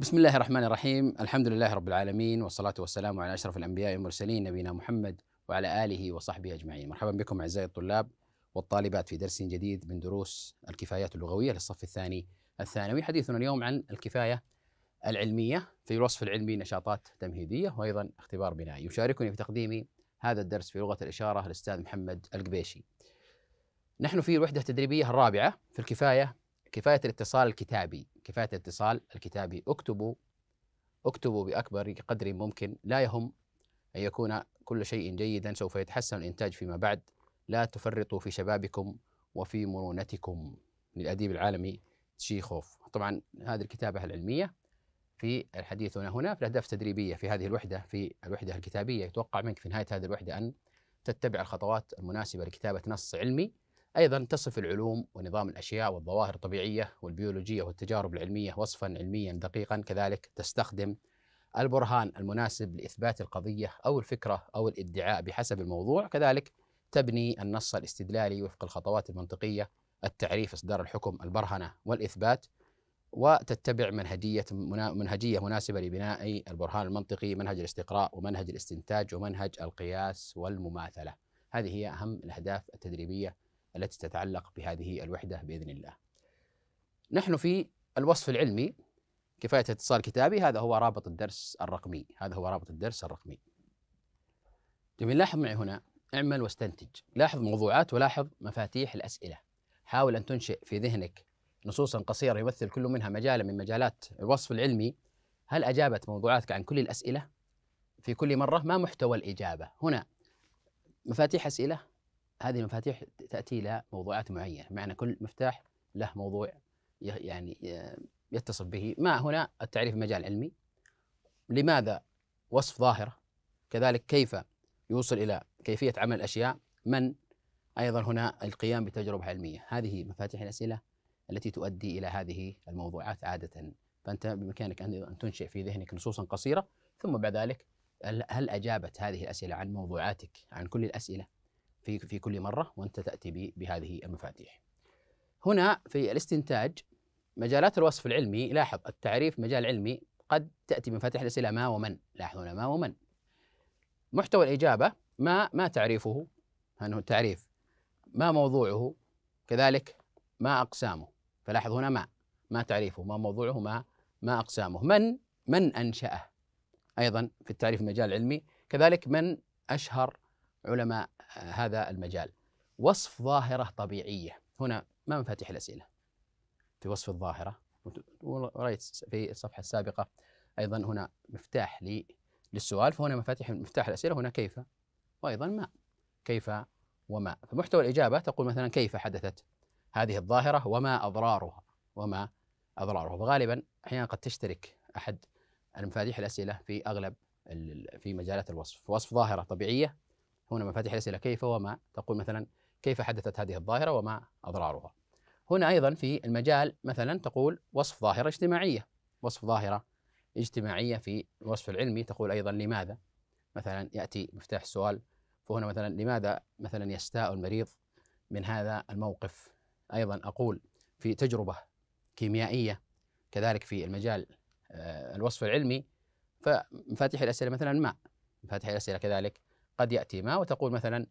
بسم الله الرحمن الرحيم الحمد لله رب العالمين والصلاة والسلام على أشرف الأنبياء والمرسلين نبينا محمد وعلى آله وصحبه أجمعين مرحبا بكم أعزائي الطلاب والطالبات في درس جديد من دروس الكفايات اللغوية للصف الثاني الثانوي حديثنا اليوم عن الكفاية العلمية في الوصف العلمي نشاطات تمهيدية وأيضا اختبار بنائي يشاركني في تقديم هذا الدرس في لغة الإشارة الأستاذ محمد القبيشي نحن في الوحدة التدريبية الرابعة في الكفاية كفاية الاتصال الكتابي كفايه الاتصال الكتابي اكتبوا اكتبوا باكبر قدر ممكن لا يهم ان يكون كل شيء جيدا سوف يتحسن الانتاج فيما بعد لا تفرطوا في شبابكم وفي مرونتكم للاديب العالمي تشيخوف طبعا هذه الكتابه العلميه في هنا هنا في الاهداف التدريبيه في هذه الوحده في الوحده الكتابيه يتوقع منك في نهايه هذه الوحده ان تتبع الخطوات المناسبه لكتابه نص علمي أيضا تصف العلوم ونظام الأشياء والظواهر الطبيعية والبيولوجية والتجارب العلمية وصفا علميا دقيقا كذلك تستخدم البرهان المناسب لإثبات القضية أو الفكرة أو الادعاء بحسب الموضوع كذلك تبني النص الاستدلالي وفق الخطوات المنطقية التعريف إصدار الحكم البرهنة والإثبات وتتبع منهجية منهجية مناسبة لبناء البرهان المنطقي منهج الاستقراء ومنهج الاستنتاج ومنهج القياس والمماثلة هذه هي أهم الأهداف التدريبية التي تتعلق بهذه الوحدة بإذن الله نحن في الوصف العلمي كفاية اتصال كتابي هذا هو رابط الدرس الرقمي هذا هو رابط الدرس الرقمي جميل لاحظ معي هنا اعمل واستنتج لاحظ موضوعات ولاحظ مفاتيح الأسئلة حاول أن تنشئ في ذهنك نصوصا قصيرة يمثل كل منها مجالا من مجالات الوصف العلمي هل أجابت موضوعاتك عن كل الأسئلة في كل مرة ما محتوى الإجابة هنا مفاتيح أسئلة هذه المفاتيح تاتي الى موضوعات معينه معنى كل مفتاح له موضوع يعني يتصف به ما هنا التعريف مجال علمي لماذا وصف ظاهره كذلك كيف يوصل الى كيفيه عمل الاشياء من ايضا هنا القيام بتجربه علميه هذه مفاتيح الاسئله التي تؤدي الى هذه الموضوعات عاده فانت بامكانك ان تنشئ في ذهنك نصوصا قصيره ثم بعد ذلك هل اجابت هذه الاسئله عن موضوعاتك عن كل الاسئله في في كل مره وانت تاتي بهذه المفاتيح. هنا في الاستنتاج مجالات الوصف العلمي لاحظ التعريف مجال علمي قد تاتي بمفاتيح الاسئله ما ومن لاحظ هنا ما ومن. محتوى الاجابه ما ما تعريفه انه التعريف ما موضوعه كذلك ما اقسامه فلاحظ هنا ما ما تعريفه ما موضوعه ما ما اقسامه من من انشاه ايضا في التعريف المجال العلمي كذلك من اشهر علماء هذا المجال وصف ظاهرة طبيعية هنا ما مفاتيح الأسئلة في وصف الظاهرة ورأيت في الصفحة السابقة أيضا هنا مفتاح لي للسؤال فهنا مفاتيح مفتاح الأسئلة هنا كيف وأيضا ما كيف وما فمحتوى الإجابة تقول مثلا كيف حدثت هذه الظاهرة وما أضرارها وما أضرارها فغالبا أحيانا قد تشترك أحد المفاتيح الأسئلة في أغلب في مجالات الوصف وصف ظاهرة طبيعية هنا مفاتيح الاسئله كيف وما تقول مثلا كيف حدثت هذه الظاهره وما اضرارها هنا ايضا في المجال مثلا تقول وصف ظاهره اجتماعيه وصف ظاهره اجتماعيه في الوصف العلمي تقول ايضا لماذا مثلا ياتي مفتاح السؤال فهنا مثلا لماذا مثلا يستاء المريض من هذا الموقف ايضا اقول في تجربه كيميائيه كذلك في المجال آه، الوصف العلمي فمفاتيح الاسئله مثلا ما مفاتيح الاسئله كذلك قد يأتي ما وتقول مثلا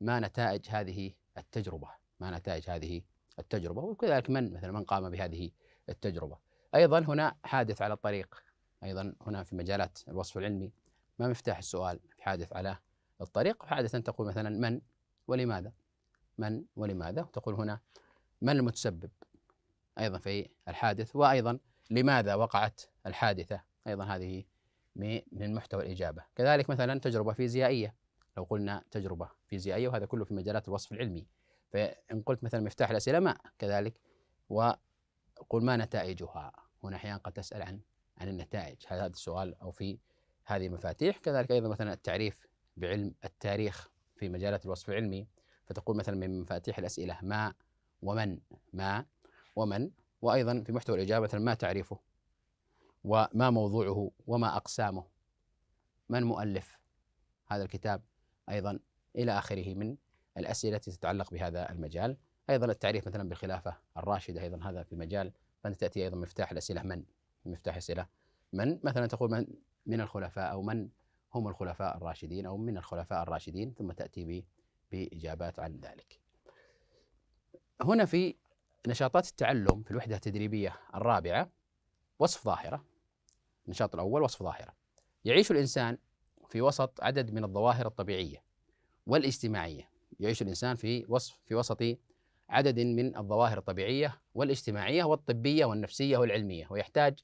ما نتائج هذه التجربة ما نتائج هذه التجربة وكذلك من مثلا من قام بهذه التجربة أيضا هنا حادث على الطريق أيضا هنا في مجالات الوصف العلمي ما مفتاح السؤال في حادث على الطريق حادثا تقول مثلا من ولماذا من ولماذا تقول هنا من المتسبب أيضا في الحادث وأيضا لماذا وقعت الحادثة أيضا هذه من محتوى الإجابة كذلك مثلا تجربة فيزيائية لو قلنا تجربه فيزيائيه وهذا أيوة، كله في مجالات الوصف العلمي فان قلت مثلا مفتاح الاسئله ماء كذلك وقل ما نتائجها هنا احيانا قد تسال عن عن النتائج هذا السؤال او في هذه المفاتيح كذلك ايضا مثلا التعريف بعلم التاريخ في مجالات الوصف العلمي فتقول مثلا من مفاتيح الاسئله ما ومن ما ومن وايضا في محتوى الاجابه مثلا ما تعريفه وما موضوعه وما اقسامه من مؤلف هذا الكتاب أيضا إلى آخره من الأسئلة التي تتعلق بهذا المجال أيضا التعريف مثلا بالخلافة الراشدة أيضا هذا في مجال فأنت تأتي أيضا مفتاح الأسئلة من مفتاح أسئلة من مثلا تقول من من الخلفاء أو من هم الخلفاء الراشدين أو من الخلفاء الراشدين ثم تأتي بإجابات عن ذلك هنا في نشاطات التعلم في الوحدة التدريبية الرابعة وصف ظاهرة النشاط الأول وصف ظاهرة يعيش الإنسان في وسط عدد من الظواهر الطبيعية والاجتماعية يعيش الإنسان في وصف في وسط عدد من الظواهر الطبيعية والاجتماعية والطبية والنفسية والعلمية ويحتاج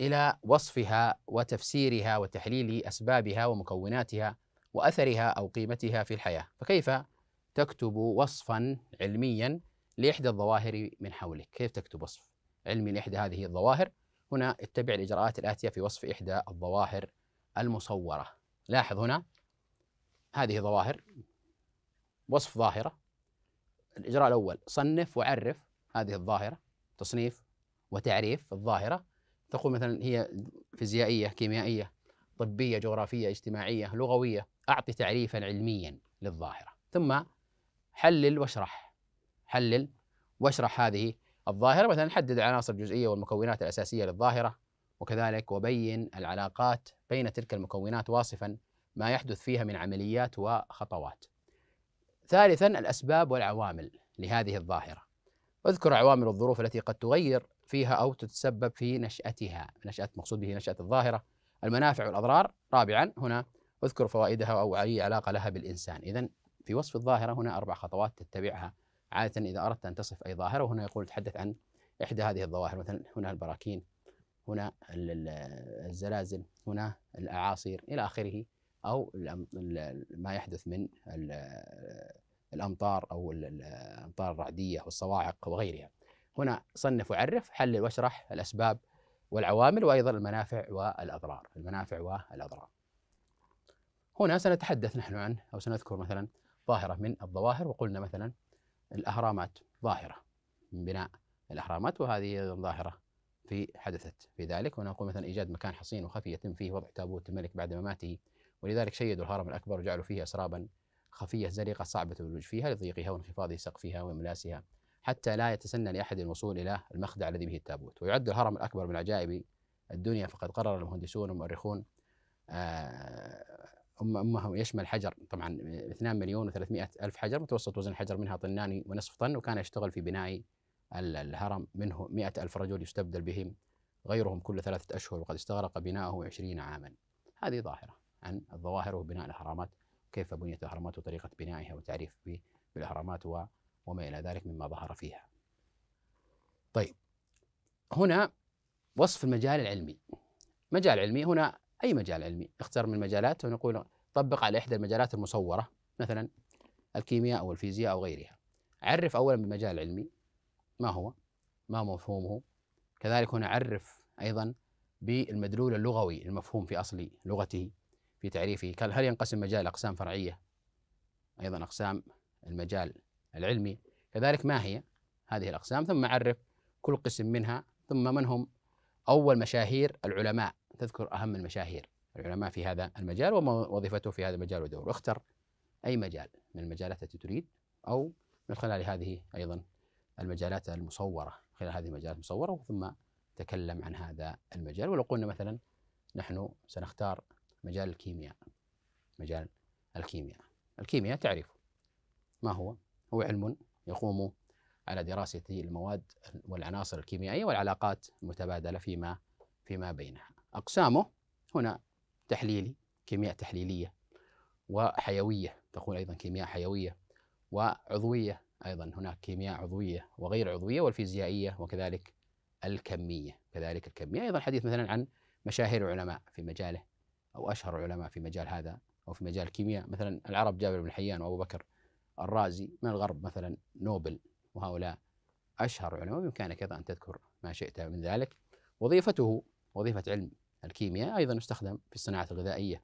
إلى وصفها وتفسيرها وتحليل أسبابها ومكوناتها وأثرها أو قيمتها في الحياة فكيف تكتب وصفا علميا لإحدى الظواهر من حولك كيف تكتب وصف علمي لإحدى هذه الظواهر هنا اتبع الإجراءات الآتية في وصف إحدى الظواهر المصورة لاحظ هنا هذه ظواهر وصف ظاهرة الإجراء الأول صنف وعرف هذه الظاهرة تصنيف وتعريف الظاهرة تقول مثلا هي فيزيائية كيميائية طبية جغرافية اجتماعية لغوية أعطي تعريفا علميا للظاهرة ثم حلل واشرح حلل واشرح هذه الظاهرة مثلا حدد العناصر الجزئية والمكونات الأساسية للظاهرة وكذلك وبين العلاقات بين تلك المكونات واصفا ما يحدث فيها من عمليات وخطوات. ثالثا الاسباب والعوامل لهذه الظاهره. اذكر عوامل الظروف التي قد تغير فيها او تتسبب في نشاتها، نشاه مقصود به نشاه الظاهره، المنافع والاضرار، رابعا هنا اذكر فوائدها او اي علاقه لها بالانسان، اذا في وصف الظاهره هنا اربع خطوات تتبعها عاده اذا اردت ان تصف اي ظاهره وهنا يقول تحدث عن احدى هذه الظواهر مثلا هنا البراكين هنا الزلازل هنا الأعاصير إلى آخره أو ما يحدث من الأمطار أو الأمطار الرعدية والصواعق وغيرها هنا صنف وعرف حلل واشرح الأسباب والعوامل وأيضا المنافع والأضرار المنافع والأضرار هنا سنتحدث نحن عن أو سنذكر مثلا ظاهرة من الظواهر وقلنا مثلا الأهرامات ظاهرة من بناء الأهرامات وهذه ظاهرة في حدثت في ذلك ونقول مثلا ايجاد مكان حصين وخفي يتم فيه وضع تابوت الملك بعد مماته ولذلك شيدوا الهرم الاكبر وجعلوا فيه اسرابا خفيه زليقه صعبه الولوج فيها لضيقها وانخفاض سقفها واملاسها حتى لا يتسنى لاحد الوصول الى المخدع الذي به التابوت ويعد الهرم الاكبر من عجائب الدنيا فقد قرر المهندسون والمؤرخون آه، أمهم يشمل حجر طبعا 2 مليون و300 ألف حجر متوسط وزن الحجر منها طناني ونصف طن وكان يشتغل في بناء الهرم منه مئة ألف رجل يستبدل بهم غيرهم كل ثلاثة أشهر وقد استغرق بناؤه عشرين عاما هذه ظاهرة عن الظواهر وبناء الأهرامات كيف بنيت الأهرامات وطريقة بنائها وتعريف بالأهرامات وما إلى ذلك مما ظهر فيها طيب هنا وصف المجال العلمي مجال علمي هنا أي مجال علمي اختر من المجالات ونقول طبق على إحدى المجالات المصورة مثلا الكيمياء أو الفيزياء أو غيرها عرف أولا بالمجال العلمي ما هو ما مفهومه كذلك هنا عرف أيضا بالمدلول اللغوي المفهوم في أصل لغته في تعريفه هل ينقسم مجال أقسام فرعية أيضا أقسام المجال العلمي كذلك ما هي هذه الأقسام ثم عرف كل قسم منها ثم من هم أول مشاهير العلماء تذكر أهم المشاهير العلماء في هذا المجال وما وظيفته في هذا المجال ودوره اختر أي مجال من المجالات التي تريد أو من خلال هذه أيضا المجالات المصورة خلال هذه المجالات المصورة ثم تكلم عن هذا المجال ولو قلنا مثلا نحن سنختار مجال الكيمياء مجال الكيمياء الكيمياء تعرف ما هو هو علم يقوم على دراسة المواد والعناصر الكيميائية والعلاقات المتبادلة فيما فيما بينها أقسامه هنا تحليلي كيمياء تحليلية وحيوية تقول أيضا كيمياء حيوية وعضوية أيضا هناك كيمياء عضوية وغير عضوية والفيزيائية وكذلك الكمية كذلك الكمية أيضا حديث مثلا عن مشاهير العلماء في مجاله أو أشهر العلماء في مجال هذا أو في مجال الكيمياء مثلا العرب جابر بن حيان وأبو بكر الرازي من الغرب مثلا نوبل وهؤلاء أشهر علماء بإمكانك أيضا أن تذكر ما شئت من ذلك وظيفته وظيفة علم الكيمياء أيضا يستخدم في الصناعات الغذائية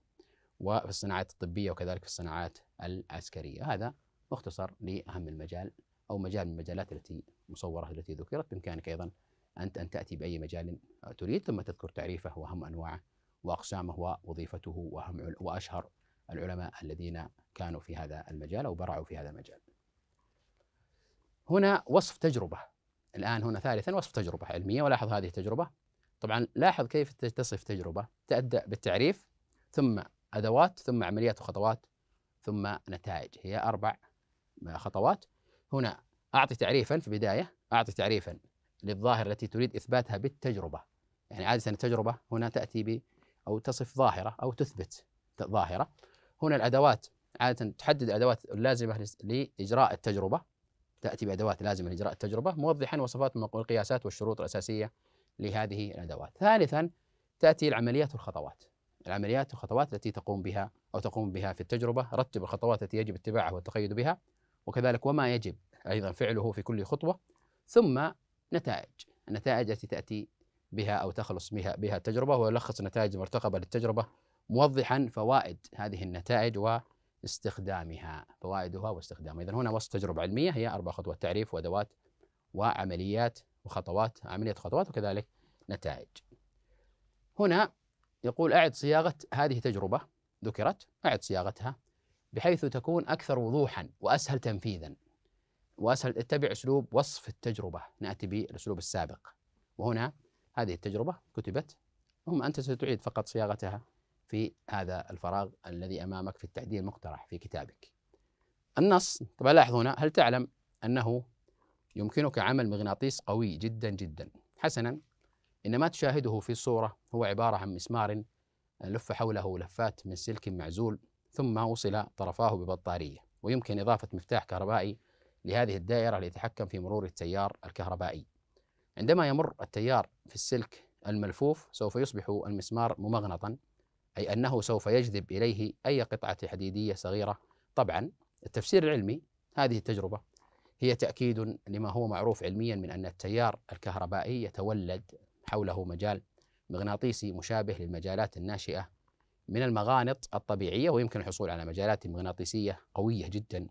وفي الصناعات الطبية وكذلك في الصناعات العسكرية هذا مختصر لأهم المجال أو مجال من المجالات التي مصورة التي ذكرت بإمكانك أيضا أنت أن تأتي بأي مجال تريد ثم تذكر تعريفه وأهم أنواعه وأقسامه ووظيفته وأهم وأشهر العلماء الذين كانوا في هذا المجال أو برعوا في هذا المجال هنا وصف تجربة الآن هنا ثالثا وصف تجربة علمية ولاحظ هذه التجربة طبعا لاحظ كيف تصف تجربة تبدأ بالتعريف ثم أدوات ثم عمليات وخطوات ثم نتائج هي أربع خطوات هنا أعطي تعريفا في البداية أعطي تعريفا للظاهرة التي تريد إثباتها بالتجربة يعني عادة التجربة هنا تأتي ب أو تصف ظاهرة أو تثبت ظاهرة هنا الأدوات عادة تحدد الأدوات اللازمة لإجراء التجربة تأتي بأدوات لازمة لإجراء التجربة موضحا وصفات القياسات والشروط الأساسية لهذه الأدوات ثالثا تأتي العمليات والخطوات العمليات والخطوات التي تقوم بها أو تقوم بها في التجربة رتب الخطوات التي يجب اتباعها والتقيد بها وكذلك وما يجب أيضا فعله في كل خطوة ثم نتائج النتائج التي تأتي بها أو تخلص بها, بها التجربة ويلخص النتائج المرتقبة للتجربة موضحا فوائد هذه النتائج واستخدامها فوائدها واستخدامها إذا هنا وصف تجربة علمية هي أربع خطوات تعريف وأدوات وعمليات وخطوات عملية خطوات وكذلك نتائج هنا يقول أعد صياغة هذه تجربة ذكرت أعد صياغتها بحيث تكون أكثر وضوحا وأسهل تنفيذا وأسهل اتبع أسلوب وصف التجربة نأتي بالأسلوب السابق وهنا هذه التجربة كتبت ثم أنت ستعيد فقط صياغتها في هذا الفراغ الذي أمامك في التعديل المقترح في كتابك النص طبعا لاحظ هنا هل تعلم أنه يمكنك عمل مغناطيس قوي جدا جدا حسنا إن ما تشاهده في الصورة هو عبارة عن مسمار لف حوله لفات من سلك معزول ثم وصل طرفاه ببطارية ويمكن إضافة مفتاح كهربائي لهذه الدائرة ليتحكم في مرور التيار الكهربائي عندما يمر التيار في السلك الملفوف سوف يصبح المسمار ممغنطا أي أنه سوف يجذب إليه أي قطعة حديدية صغيرة طبعا التفسير العلمي هذه التجربة هي تأكيد لما هو معروف علميا من أن التيار الكهربائي يتولد حوله مجال مغناطيسي مشابه للمجالات الناشئة من المغانط الطبيعية ويمكن الحصول على مجالات مغناطيسية قوية جدا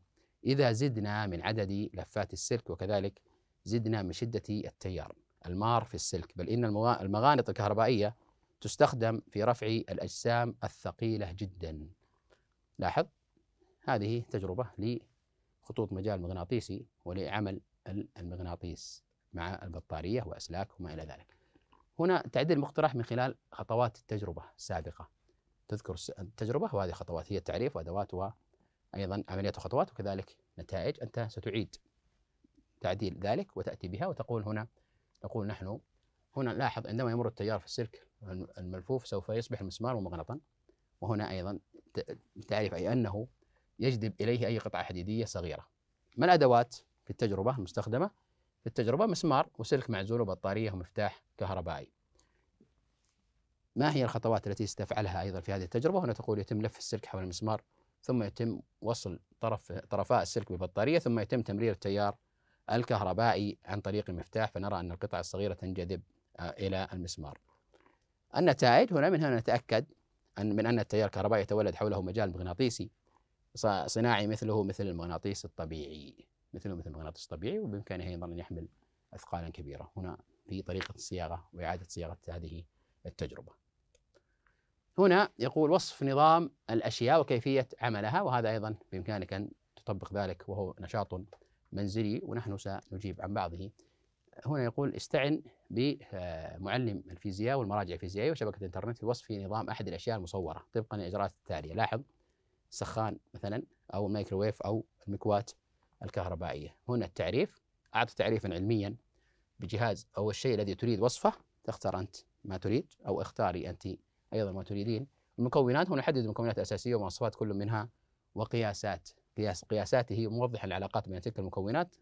إذا زدنا من عدد لفات السلك وكذلك زدنا من شدة التيار المار في السلك بل إن المغانط الكهربائية تستخدم في رفع الأجسام الثقيلة جدا لاحظ هذه تجربة لخطوط مجال مغناطيسي ولعمل المغناطيس مع البطارية وأسلاك وما إلى ذلك هنا تعديل مقترح من خلال خطوات التجربة السابقة تذكر التجربة وهذه خطوات هي التعريف وأدوات وأيضا عملية خطوات وكذلك نتائج أنت ستعيد تعديل ذلك وتأتي بها وتقول هنا نقول نحن هنا لاحظ عندما يمر التيار في السلك الملفوف سوف يصبح المسمار ومغنطا وهنا أيضا تعرف أي أنه يجذب إليه أي قطعة حديدية صغيرة ما الأدوات في التجربة المستخدمة في التجربة مسمار وسلك معزول وبطارية ومفتاح كهربائي ما هي الخطوات التي ستفعلها أيضا في هذه التجربة هنا تقول يتم لف السلك حول المسمار ثم يتم وصل طرف طرفاء السلك ببطارية ثم يتم تمرير التيار الكهربائي عن طريق المفتاح فنرى أن القطع الصغيرة تنجذب آه، إلى المسمار النتائج هنا من هنا نتأكد أن من أن التيار الكهربائي يتولد حوله مجال مغناطيسي صناعي مثله مثل المغناطيس الطبيعي مثله مثل المغناطيس الطبيعي وبإمكانه أيضا أن يحمل أثقالا كبيرة هنا في طريقة الصياغة وإعادة صياغة هذه التجربة هنا يقول وصف نظام الأشياء وكيفية عملها وهذا أيضا بإمكانك أن تطبق ذلك وهو نشاط منزلي ونحن سنجيب عن بعضه هنا يقول استعن بمعلم الفيزياء والمراجع الفيزيائية وشبكة الإنترنت في وصف نظام أحد الأشياء المصورة طبقا للإجراءات التالية لاحظ سخان مثلا أو الميكروويف أو المكواة الكهربائية هنا التعريف أعطي تعريفا علميا بجهاز أو الشيء الذي تريد وصفه تختار أنت ما تريد أو اختاري أنت ايضا ما تريدين المكونات هو نحدد المكونات الاساسيه ومواصفات كل منها وقياسات قياس قياساته هي العلاقات بين تلك المكونات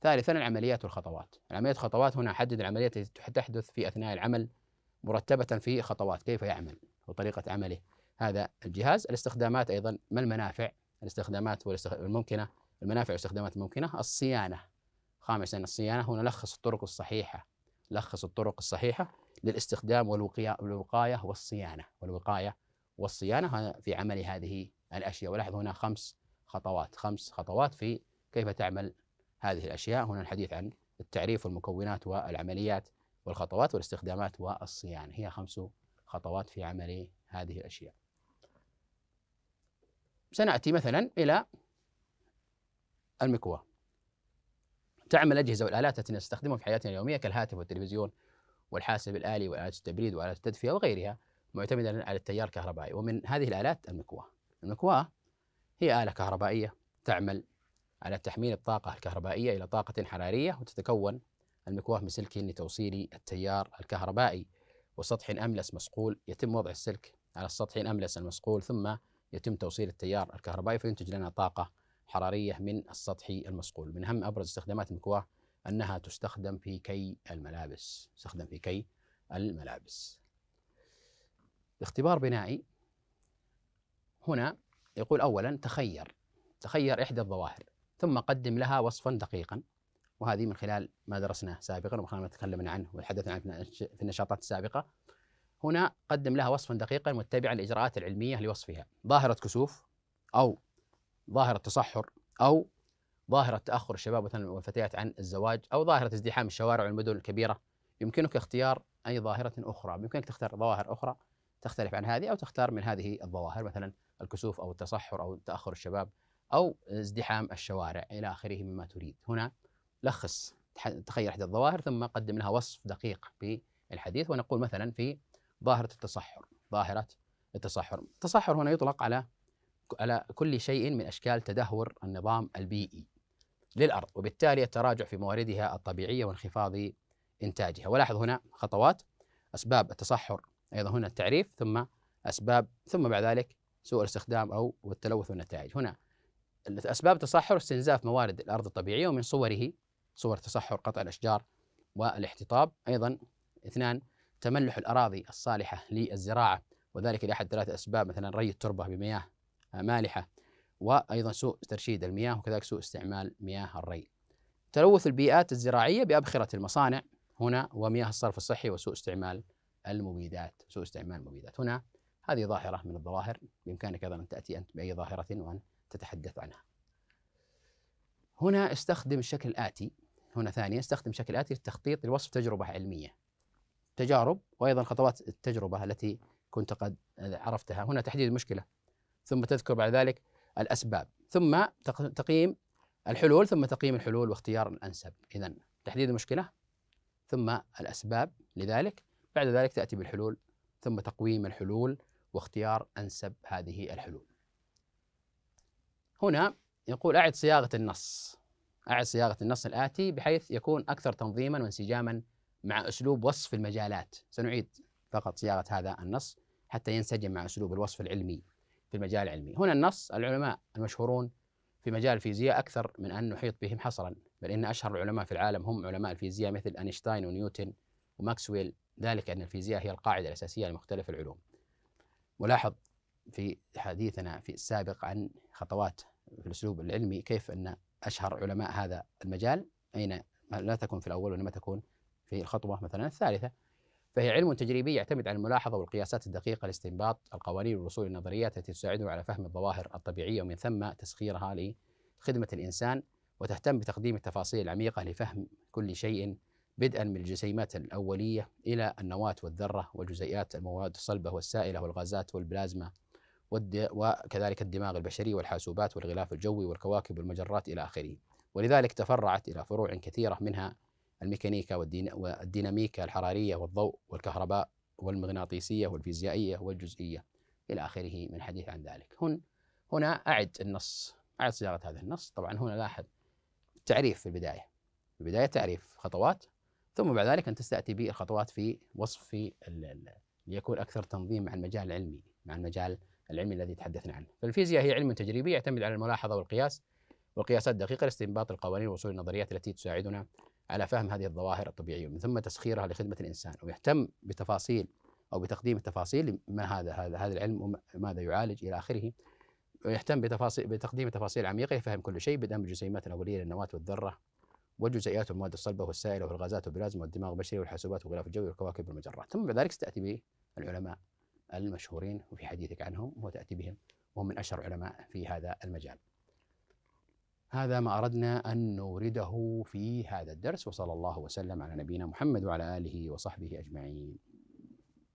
ثالثا العمليات والخطوات العمليات والخطوات هنا احدد العمليات التي تحدث في اثناء العمل مرتبه في خطوات كيف يعمل وطريقه عمله هذا الجهاز الاستخدامات ايضا ما المنافع الاستخدامات الممكنه المنافع والاستخدامات الممكنه الصيانه خامسا الصيانه هنا نلخص الطرق الصحيحه لخص الطرق الصحيحة للاستخدام والوقاية والصيانة والوقاية والصيانة في عمل هذه الأشياء ولاحظ هنا خمس خطوات خمس خطوات في كيف تعمل هذه الأشياء هنا الحديث عن التعريف والمكونات والعمليات والخطوات والاستخدامات والصيانة هي خمس خطوات في عمل هذه الأشياء سنأتي مثلا إلى المكواه تعمل الأجهزة والآلات التي نستخدمها في حياتنا اليومية كالهاتف والتلفزيون والحاسب الآلي وآلات التبريد وآلات التدفئة وغيرها معتمدة على التيار الكهربائي ومن هذه الآلات المكواة المكواة هي آلة كهربائية تعمل على تحميل الطاقة الكهربائية إلى طاقة حرارية وتتكون المكواة من سلك لتوصيل التيار الكهربائي وسطح أملس مصقول يتم وضع السلك على السطح الأملس المصقول ثم يتم توصيل التيار الكهربائي فينتج لنا طاقة حرارية من السطح المصقول من أهم أبرز استخدامات المكواة أنها تستخدم في كي الملابس تستخدم في كي الملابس اختبار بنائي هنا يقول أولا تخير تخير إحدى الظواهر ثم قدم لها وصفا دقيقا وهذه من خلال ما درسناه سابقا ما تكلمنا عنه وتحدثنا عنه في النشاطات السابقة هنا قدم لها وصفا دقيقا متبعا الإجراءات العلمية لوصفها ظاهرة كسوف أو ظاهرة تصحر أو ظاهرة تأخر الشباب مثلا والفتيات عن الزواج أو ظاهرة ازدحام الشوارع والمدن الكبيرة يمكنك اختيار أي ظاهرة أخرى يمكنك تختار ظواهر أخرى تختلف عن هذه أو تختار من هذه الظواهر مثلا الكسوف أو التصحر أو تأخر الشباب أو ازدحام الشوارع إلى آخره مما تريد هنا لخص تخيل إحدى الظواهر ثم قدم لها وصف دقيق بالحديث ونقول مثلا في ظاهرة التصحر ظاهرة التصحر التصحر هنا يطلق على على كل شيء من أشكال تدهور النظام البيئي للأرض وبالتالي التراجع في مواردها الطبيعية وانخفاض إنتاجها ولاحظ هنا خطوات أسباب التصحر أيضا هنا التعريف ثم أسباب ثم بعد ذلك سوء الاستخدام أو التلوث والنتائج هنا أسباب التصحر استنزاف موارد الأرض الطبيعية ومن صوره صور تصحر قطع الأشجار والاحتطاب أيضا اثنان تملح الأراضي الصالحة للزراعة وذلك لأحد ثلاث أسباب مثلا ري التربة بمياه مالحة وأيضا سوء ترشيد المياه وكذلك سوء استعمال مياه الري تلوث البيئات الزراعية بأبخرة المصانع هنا ومياه الصرف الصحي وسوء استعمال المبيدات سوء استعمال المبيدات هنا هذه ظاهرة من الظواهر بإمكانك أيضا أن تأتي أنت بأي ظاهرة وأن تتحدث عنها هنا استخدم الشكل الآتي هنا ثانية استخدم الشكل الآتي للتخطيط لوصف تجربة علمية تجارب وأيضا خطوات التجربة التي كنت قد عرفتها هنا تحديد المشكلة ثم تذكر بعد ذلك الأسباب ثم تقييم الحلول ثم تقييم الحلول واختيار الأنسب إذا تحديد المشكلة ثم الأسباب لذلك بعد ذلك تأتي بالحلول ثم تقويم الحلول واختيار أنسب هذه الحلول هنا يقول أعد صياغة النص أعد صياغة النص الآتي بحيث يكون أكثر تنظيما وانسجاما مع أسلوب وصف المجالات سنعيد فقط صياغة هذا النص حتى ينسجم مع أسلوب الوصف العلمي في المجال العلمي هنا النص العلماء المشهورون في مجال الفيزياء أكثر من أن نحيط بهم حصرا بل إن أشهر العلماء في العالم هم علماء الفيزياء مثل أينشتاين ونيوتن وماكسويل ذلك أن الفيزياء هي القاعدة الأساسية لمختلف العلوم ولاحظ في حديثنا في السابق عن خطوات في الأسلوب العلمي كيف أن أشهر علماء هذا المجال أين لا تكون في الأول وإنما تكون في الخطوة مثلا الثالثة فهي علم تجريبي يعتمد على الملاحظة والقياسات الدقيقة لاستنباط القوانين والرسول النظريات التي تساعده على فهم الظواهر الطبيعية ومن ثم تسخيرها لخدمة الإنسان وتهتم بتقديم التفاصيل العميقة لفهم كل شيء بدءا من الجسيمات الأولية إلى النواة والذرة والجزيئات المواد الصلبة والسائلة والغازات والبلازما وكذلك الدماغ البشري والحاسوبات والغلاف الجوي والكواكب والمجرات إلى آخره ولذلك تفرعت إلى فروع كثيرة منها الميكانيكا والديناميكا الحرارية والضوء والكهرباء والمغناطيسية والفيزيائية والجزئية إلى آخره من حديث عن ذلك هنا هنا أعد النص أعد صياغة هذا النص طبعا هنا لاحظ تعريف في البداية في البداية تعريف خطوات ثم بعد ذلك أن تستأتي بالخطوات في وصف في ليكون أكثر تنظيم مع المجال العلمي مع المجال العلمي الذي تحدثنا عنه فالفيزياء هي علم تجريبي يعتمد على الملاحظة والقياس والقياسات الدقيقة لاستنباط القوانين ووصول النظريات التي تساعدنا على فهم هذه الظواهر الطبيعية ومن ثم تسخيرها لخدمة الإنسان ويهتم بتفاصيل أو بتقديم التفاصيل ما هذا هذا هذا العلم وماذا يعالج إلى آخره ويهتم بتفاصيل بتقديم تفاصيل عميقة يفهم كل شيء بدءا بالجسيمات الأولية للنواة والذرة والجزيئات والمواد الصلبة والسائلة والغازات والبلازما والدماغ البشري والحاسوبات والغلاف الجوي والكواكب والمجرات ثم بعد ذلك تأتي بالعلماء المشهورين وفي حديثك عنهم وتأتي بهم وهم من أشهر العلماء في هذا المجال هذا ما أردنا أن نورده في هذا الدرس وصلى الله وسلم على نبينا محمد وعلى آله وصحبه أجمعين